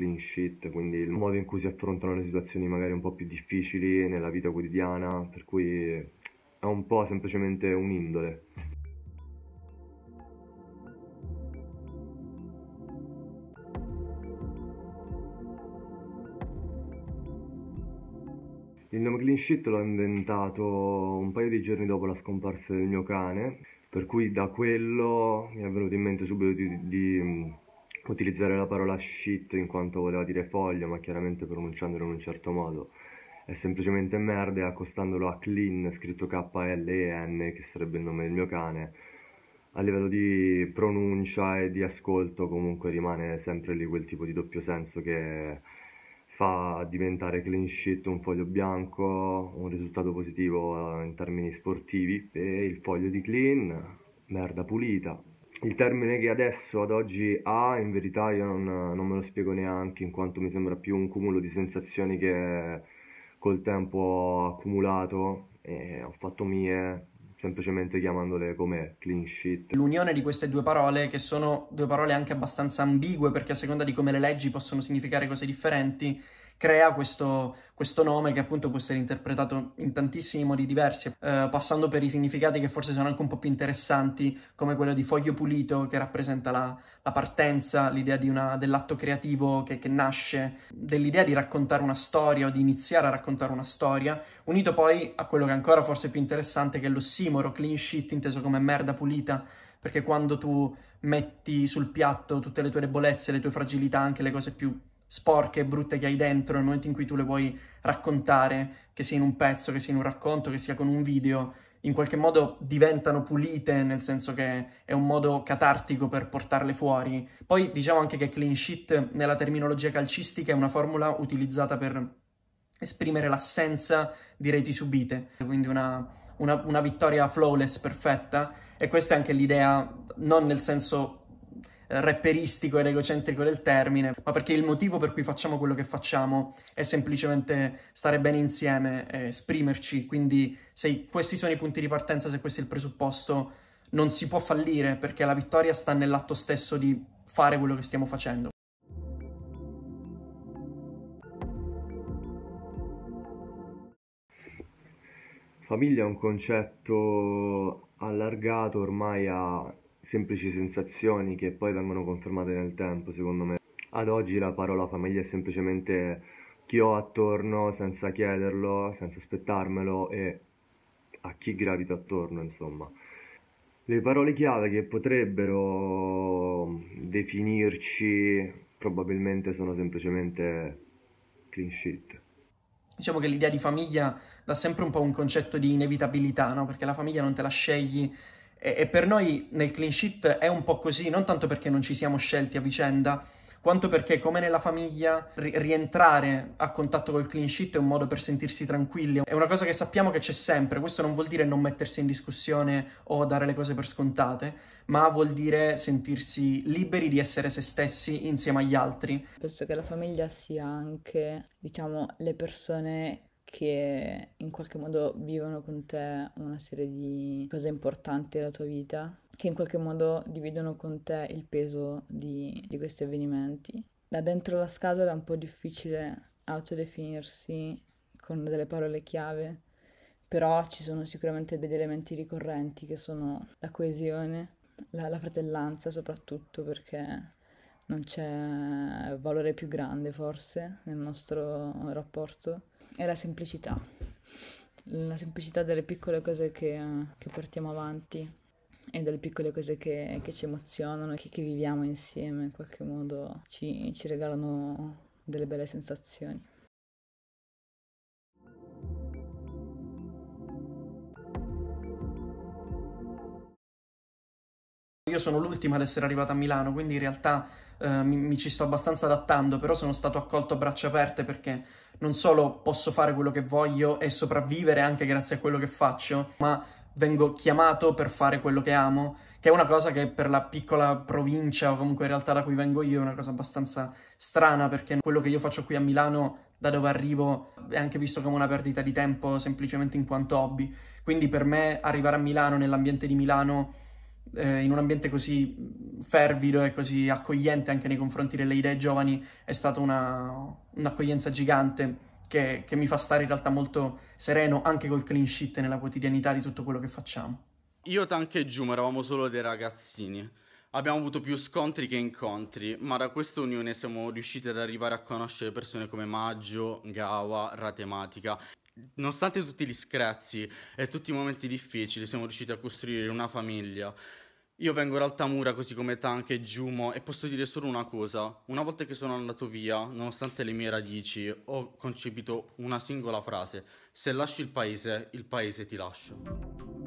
clean sheet, quindi il modo in cui si affrontano le situazioni magari un po' più difficili nella vita quotidiana, per cui è un po' semplicemente un'indole. Il nome Clean Sheet l'ho inventato un paio di giorni dopo la scomparsa del mio cane, per cui da quello mi è venuto in mente subito di, di utilizzare la parola shit in quanto voleva dire foglia, ma chiaramente pronunciandolo in un certo modo. È semplicemente merda e accostandolo a Clean, scritto K-L-E-N, che sarebbe il nome del mio cane, a livello di pronuncia e di ascolto comunque rimane sempre lì quel tipo di doppio senso che fa diventare clean shit un foglio bianco, un risultato positivo in termini sportivi e il foglio di clean, merda pulita, il termine che adesso ad oggi ha, in verità io non, non, me lo spiego neanche, in quanto mi sembra più un cumulo di sensazioni che col tempo ho accumulato e ho fatto mie semplicemente chiamandole come clean shit. L'unione di queste due parole, che sono due parole anche abbastanza ambigue perché a seconda di come le leggi possono significare cose differenti, crea questo, questo nome che appunto può essere interpretato in tantissimi modi diversi, eh, passando per i significati che forse sono anche un po' più interessanti, come quello di foglio pulito, che rappresenta la, la partenza, l'idea una, dell'atto creativo che, che, nasce, dell'idea di raccontare una storia o di iniziare a raccontare una storia, unito poi a quello che è ancora forse più interessante, che è lo simoro, clean shit, inteso come merda pulita, perché quando tu metti sul piatto tutte le tue debolezze, le tue fragilità, anche le cose più sporche e brutte che hai dentro, nel momento in cui tu le vuoi raccontare, che sia in un pezzo, che sia in un racconto, che sia con un video, in qualche modo diventano pulite, nel senso che è un modo catartico per portarle fuori. Poi diciamo anche che clean sheet nella terminologia calcistica è una formula utilizzata per esprimere l'assenza di reti subite, quindi una, una, una vittoria flawless, perfetta, e questa è anche l'idea, non nel senso rapperistico ed egocentrico del termine, ma perché il motivo per cui facciamo quello che facciamo è semplicemente stare bene insieme, esprimerci, quindi se questi sono i punti di partenza, se questo è il presupposto, non si può fallire perché la vittoria sta nell'atto stesso di fare quello che stiamo facendo. Famiglia è un concetto allargato ormai a semplici sensazioni che poi vengono confermate nel tempo, secondo me. Ad oggi la parola famiglia è semplicemente chi ho attorno senza chiederlo, senza aspettarmelo e a chi gravita attorno, insomma. Le parole chiave che potrebbero definirci probabilmente sono semplicemente clean sheet. Diciamo che l'idea di famiglia dà sempre un po' un concetto di inevitabilità, no? Perché la famiglia non te la scegli e, e per noi nel clean sheet è un po' così, non tanto perché non ci siamo scelti a vicenda, quanto perché, come nella famiglia, ri- rientrare a contatto col clean sheet è un modo per sentirsi tranquilli. È una cosa che sappiamo che c'è sempre. Questo non vuol dire non mettersi in discussione o dare le cose per scontate, ma vuol dire sentirsi liberi di essere se stessi insieme agli altri. Penso che la famiglia sia anche, diciamo, le persone che in qualche modo vivono con te una serie di cose importanti della tua vita, che in qualche modo dividono con te il peso di, di questi avvenimenti. Da dentro la scatola è un po' difficile autodefinirsi con delle parole chiave, però ci sono sicuramente degli elementi ricorrenti che sono la coesione, la, la fratellanza soprattutto perché non c'è valore più grande forse nel nostro rapporto è la semplicità, la semplicità delle piccole cose che, che portiamo avanti e delle piccole cose che, che ci emozionano e che, che, viviamo insieme in qualche modo ci, ci regalano delle belle sensazioni. Io sono l'ultima ad essere arrivata a Milano, quindi in realtà eh, mi, mi, ci sto abbastanza adattando, però sono stato accolto a braccia aperte perché non solo posso fare quello che voglio e sopravvivere anche grazie a quello che faccio, ma vengo chiamato per fare quello che amo, che è una cosa che per la piccola provincia o comunque in realtà da cui vengo io è una cosa abbastanza strana perché quello che io faccio qui a Milano da dove arrivo è anche visto come una perdita di tempo semplicemente in quanto hobby. Quindi per me arrivare a Milano nell'ambiente di Milano eh, in un ambiente così fervido e così accogliente anche nei confronti delle idee giovani è stata una, un'accoglienza gigante che, che mi fa stare in realtà molto sereno anche col clean sheet nella quotidianità di tutto quello che facciamo. Io, Tank e Gium eravamo solo dei ragazzini. Abbiamo avuto più scontri che incontri, ma da questa unione siamo riusciti ad arrivare a conoscere persone come Maggio, Gawa, Ratematica. Nonostante tutti gli screzzi e tutti i momenti difficili, siamo riusciti a costruire una famiglia io vengo da Altamura così come Tank e Giumo e posso dire solo una cosa. Una volta che sono andato via, nonostante le mie radici, ho concepito una singola frase. Se lasci il paese, il paese ti lascia.